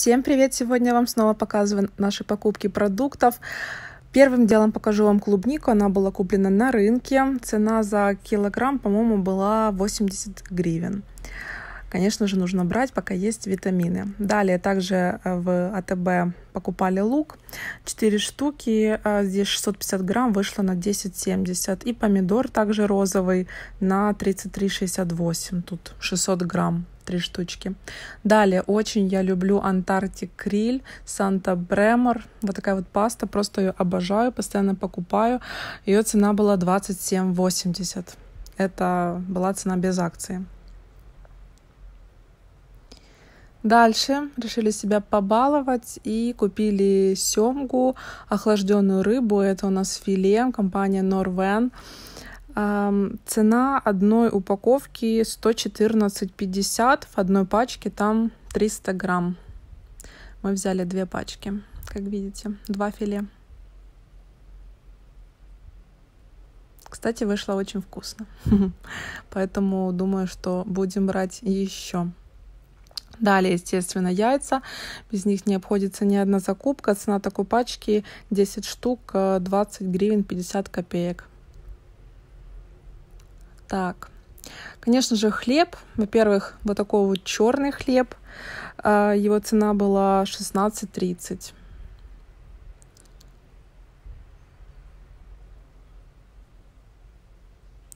Всем привет! Сегодня я вам снова показываю наши покупки продуктов. Первым делом покажу вам клубнику. Она была куплена на рынке. Цена за килограмм, по-моему, была 80 гривен конечно же, нужно брать, пока есть витамины. Далее также э, в АТБ покупали лук, 4 штуки, э, здесь 650 грамм, вышло на 10,70. И помидор также розовый на 33,68, тут 600 грамм три штучки. Далее, очень я люблю Антарктик Криль, Санта Бремор. Вот такая вот паста, просто ее обожаю, постоянно покупаю. Ее цена была 27,80. Это была цена без акции. Дальше решили себя побаловать и купили семгу, охлажденную рыбу. Это у нас филе, компания Norven. Цена одной упаковки 114,50, в одной пачке там 300 грамм. Мы взяли две пачки, как видите, два филе. Кстати, вышло очень вкусно, поэтому думаю, что будем брать еще. Далее, естественно, яйца. Без них не обходится ни одна закупка. Цена такой пачки 10 штук 20 э, гривен 50 копеек. Так, Конечно же, хлеб. Во-первых, вот такой вот черный хлеб. Э, его цена была 16.30.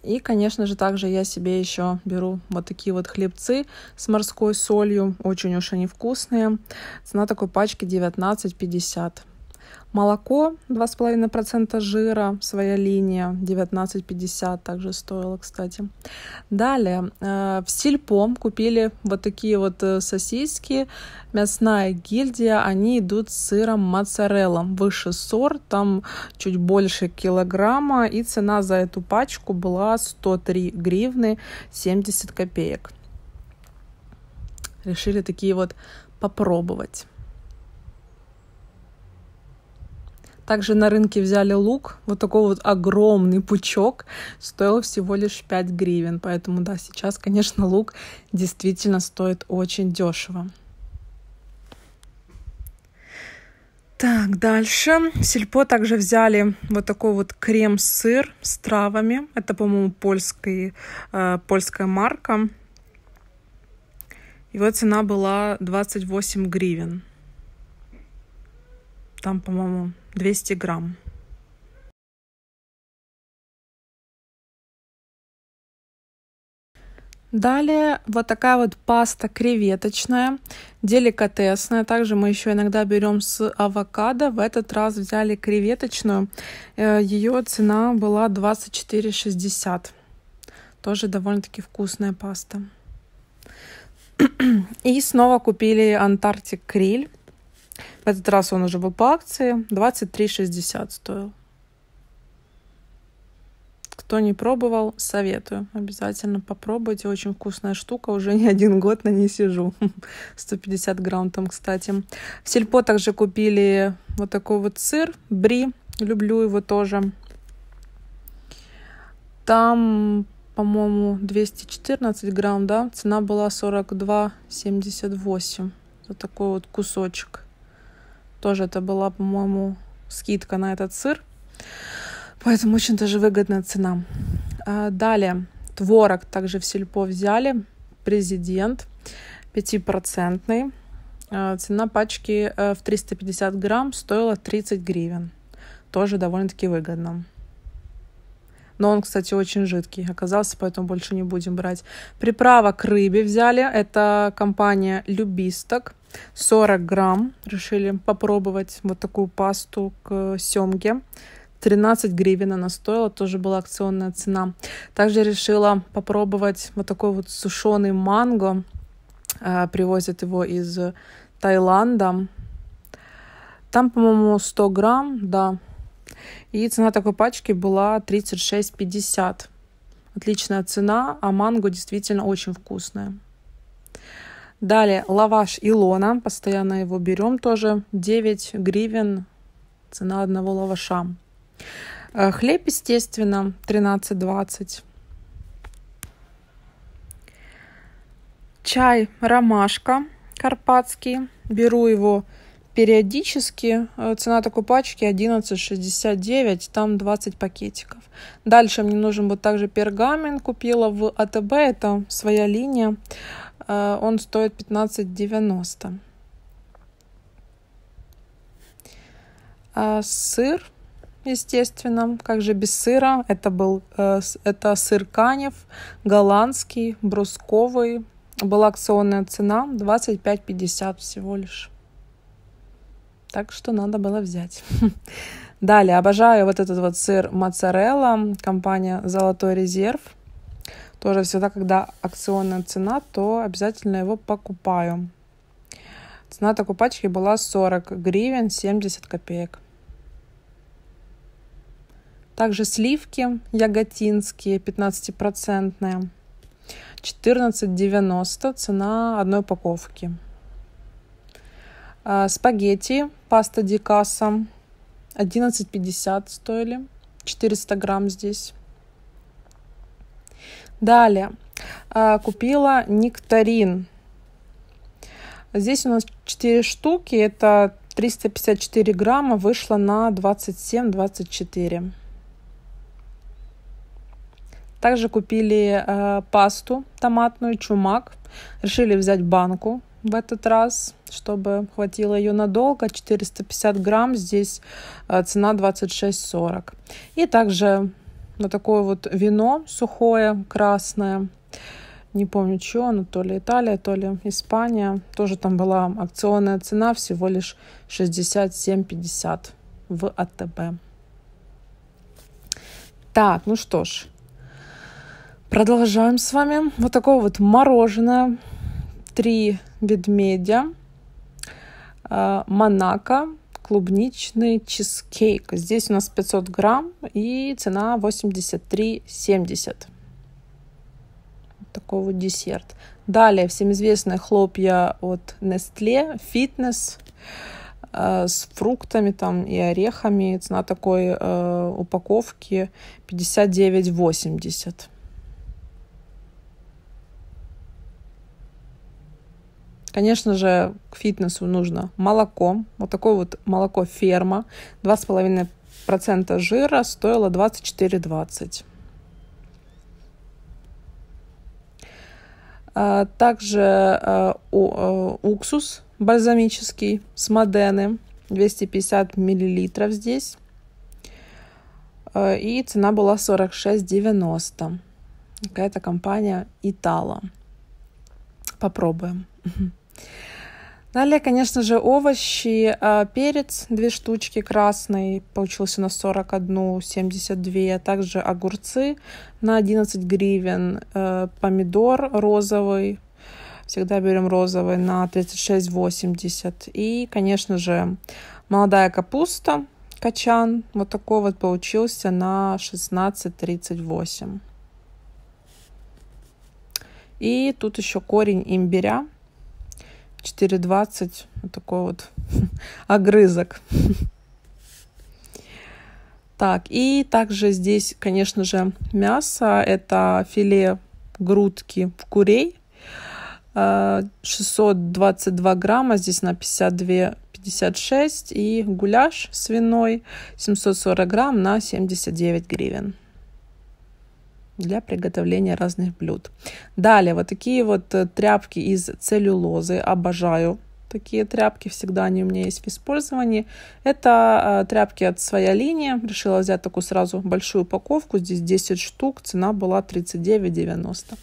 И, конечно же, также я себе еще беру вот такие вот хлебцы с морской солью. Очень уж они вкусные. Цена такой пачки 19,50. Молоко 2,5% жира, своя линия 19,50 также стоило, кстати. Далее, э, в Сильпо купили вот такие вот э, сосиски. Мясная гильдия, они идут с сыром моцарелла. Выше сорт там чуть больше килограмма. И цена за эту пачку была 103 гривны 70 копеек. Решили такие вот попробовать. Также на рынке взяли лук, вот такой вот огромный пучок, стоил всего лишь 5 гривен, поэтому да, сейчас, конечно, лук действительно стоит очень дешево. Так, дальше. В сельпо также взяли вот такой вот крем-сыр с травами. Это, по-моему, польский, э, польская марка. Его цена была 28 гривен. Там, по-моему, 200 грамм Далее вот такая вот паста креветочная, деликатесная. Также мы еще иногда берем с авокадо. В этот раз взяли креветочную. Э, ее цена была 24,60. Тоже довольно-таки вкусная паста. И снова купили Антарктик Криль. В Этот раз он уже был по акции. 23,60 стоил. Кто не пробовал, советую. Обязательно попробуйте. Очень вкусная штука. Уже не один год на ней сижу. 150 грамм там, кстати. В сельпо также купили вот такой вот сыр. Бри. Люблю его тоже. Там, по-моему, 214 грамм, да? Цена была 42,78 за такой вот кусочек. Тоже это была, по-моему, скидка на этот сыр. Поэтому очень даже выгодная цена. А, далее, творог также в сельпо взяли. Президент 5%. А, цена пачки э, в 350 грамм стоила 30 гривен. Тоже довольно-таки выгодно. Но он, кстати, очень жидкий оказался, поэтому больше не будем брать. Приправа к рыбе взяли. Это компания Любисток. 40 грамм. Решили попробовать вот такую пасту к семге. 13 гривен она стоила, тоже была акционная цена. Также решила попробовать вот такой вот сушеный манго. Э, привозят его из Таиланда. Там, по-моему, 100 грамм, да. И цена такой пачки была 36,50. Отличная цена, а манго действительно очень вкусная. Далее лаваш Илона, постоянно его берем тоже, 9 гривен цена одного лаваша. Э, хлеб, естественно, 13,20. Чай ромашка карпатский, беру его периодически. Э, цена такой пачки 11,69, там 20 пакетиков. Дальше мне нужен вот также пергамент, купила в АТБ, это своя линия. Э, он стоит 15,90. А сыр, естественно, как же без сыра. Это был э, это сыр Канев, голландский, брусковый. Была акционная цена 25,50 всего лишь. Так что надо было взять. Далее, обожаю вот этот вот сыр моцарелла, компания «Золотой резерв». Тоже всегда, когда акционная цена, то обязательно его покупаю. Цена такой пачки была 40 гривен 70 копеек. Также сливки яготинские 15-процентные. 14,90 цена одной упаковки. А, спагетти, паста дикаса 11,50 стоили. 400 грамм здесь. Далее. А, купила нектарин. Здесь у нас 4 штуки. Это 354 грамма. Вышло на 27-24. Также купили а, пасту томатную, чумак. Решили взять банку в этот раз, чтобы хватило ее надолго. 450 грамм, здесь э, цена 26,40. И также на такое вот вино сухое, красное. Не помню, чье оно, то ли Италия, то ли Испания. Тоже там была акционная цена всего лишь 67,50 в АТБ. Так, ну что ж, продолжаем с вами. Вот такое вот мороженое. Три ведмедя. А, монако клубничный чизкейк. Здесь у нас 500 грамм и цена 83,70. Вот такой вот десерт. Далее всем известные хлопья от Nestle Fitness э, с фруктами там и орехами. Цена такой э, упаковки 59,80. Конечно же, к фитнесу нужно молоко. Вот такое вот молоко ферма. 2,5% жира стоило 24,20. А, также а, а, уксус бальзамический с Модены 250 миллилитров здесь. И цена была 46,90. Какая-то компания Итала. Попробуем. Далее, конечно же, овощи, а, перец, две штучки красный, получился на 41, 72, а также огурцы на 11 гривен, э, помидор розовый, всегда берем розовый на 36,80 и, конечно же, молодая капуста, качан, вот такой вот получился на 16,38. И тут еще корень имбиря 4.20, вот такой вот огрызок. Так, и также здесь, конечно же, мясо. Это филе грудки в курей. 622 э, грамма, здесь на 52 56 и гуляш свиной 740 грамм на 79 гривен для приготовления разных блюд. Далее, вот такие вот э, тряпки из целлюлозы. Обожаю такие тряпки, всегда они у меня есть в использовании. Это э, тряпки от своя линия. Решила взять такую сразу большую упаковку. Здесь 10 штук, цена была 39,90.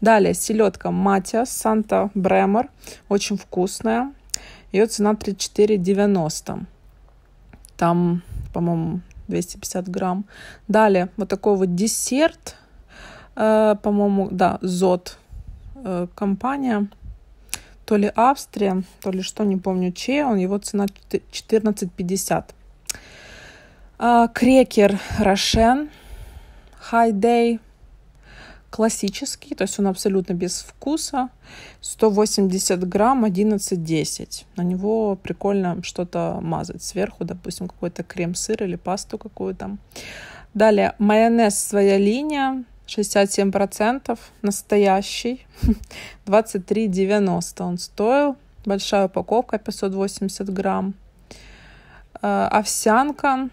Далее селедка Матиас Санта Бремер. Очень вкусная. Ее цена 34,90. Там, по-моему, 250 грамм. Далее вот такой вот десерт Э, по-моему, да, Зод э, компания, то ли Австрия, то ли что, не помню, чей он, его цена 14,50. Э, Крекер Рошен, Day, классический, то есть он абсолютно без вкуса, 180 грамм, 11,10. На него прикольно что-то мазать сверху, допустим, какой-то крем-сыр или пасту какую-то. Далее, майонез «Своя линия», 67% настоящий, 23,90 он стоил, большая упаковка 580 грамм. Э, овсянка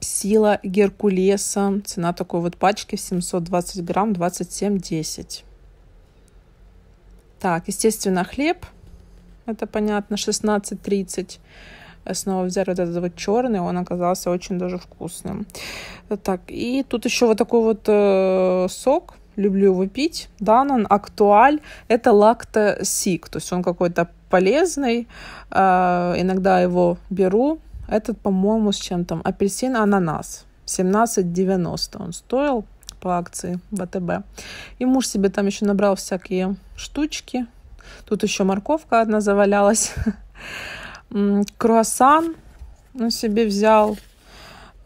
Сила Геркулеса. Цена такой вот пачки 720 грамм 27,10. Так, естественно, хлеб. Это понятно, 16,30 снова взяли вот этот вот черный, он оказался очень даже вкусным. Так, и тут еще вот такой вот э, сок, люблю его пить. Данон Актуаль – это лактосик, то есть он какой-то полезный. Э, иногда его беру. Этот, по-моему, с чем там? Апельсин, ананас. 17,90 он стоил по акции ВТБ. И муж себе там еще набрал всякие штучки. Тут еще морковка одна завалялась. Круассан он себе взял,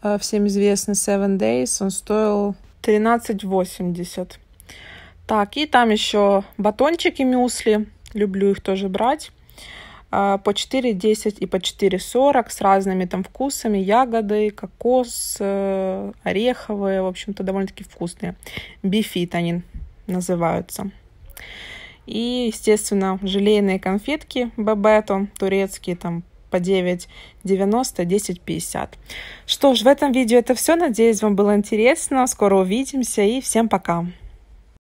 э, всем известный Seven Days, он стоил 13,80. Так, и там еще батончики мюсли, люблю их тоже брать. Э, по 4,10 и по 4,40 с разными там вкусами, ягоды, кокос, э, ореховые, в общем-то, довольно-таки вкусные. Бифит они называются. И, естественно, желейные конфетки Бабету, турецкие, там по 9,90, 10,50. Что ж, в этом видео это все. Надеюсь, вам было интересно. Скоро увидимся и всем пока!